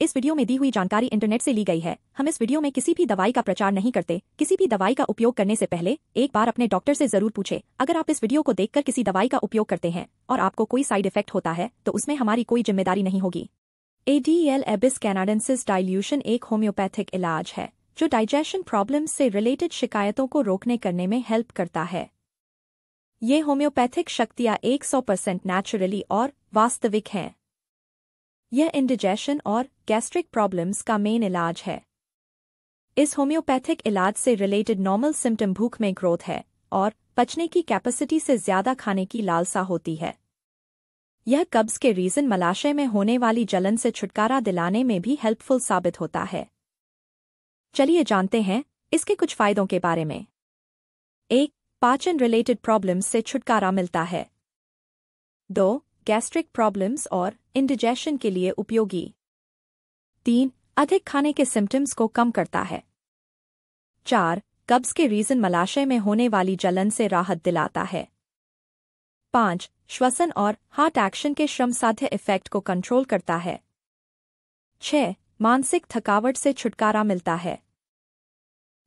इस वीडियो में दी हुई जानकारी इंटरनेट से ली गई है हम इस वीडियो में किसी भी दवाई का प्रचार नहीं करते किसी भी दवाई का उपयोग करने से पहले एक बार अपने डॉक्टर से जरूर पूछे अगर आप इस वीडियो को देखकर किसी दवाई का उपयोग करते हैं और आपको कोई साइड इफेक्ट होता है तो उसमें हमारी कोई जिम्मेदारी नहीं होगी एडीएल एबिस कैनाडेंसिस डायल्यूशन एक होम्योपैथिक इलाज है जो डाइजेशन प्रॉब्लम से रिलेटेड शिकायतों को रोकने करने में हेल्प करता है ये होम्योपैथिक शक्तियाँ 100 परसेंट नेचुरली और वास्तविक हैं यह इंडिजेशन और गैस्ट्रिक प्रॉब्लम्स का मेन इलाज है इस होम्योपैथिक इलाज से रिलेटेड नॉर्मल सिम्टम भूख में ग्रोथ है और पचने की कैपेसिटी से ज्यादा खाने की लालसा होती है यह कब्ज के रीजन मलाशय में होने वाली जलन से छुटकारा दिलाने में भी हेल्पफुल साबित होता है चलिए जानते हैं इसके कुछ फायदों के बारे में एक पाचन रिलेटेड प्रॉब्लम्स से छुटकारा मिलता है दो गैस्ट्रिक प्रॉब्लम्स और इंडिजेशन के लिए उपयोगी तीन अधिक खाने के सिम्टम्स को कम करता है चार कब्ज के रीजन मलाशय में होने वाली जलन से राहत दिलाता है पांच श्वसन और हार्ट एक्शन के श्रम साध्य इफेक्ट को कंट्रोल करता है छह मानसिक थकावट से छुटकारा मिलता है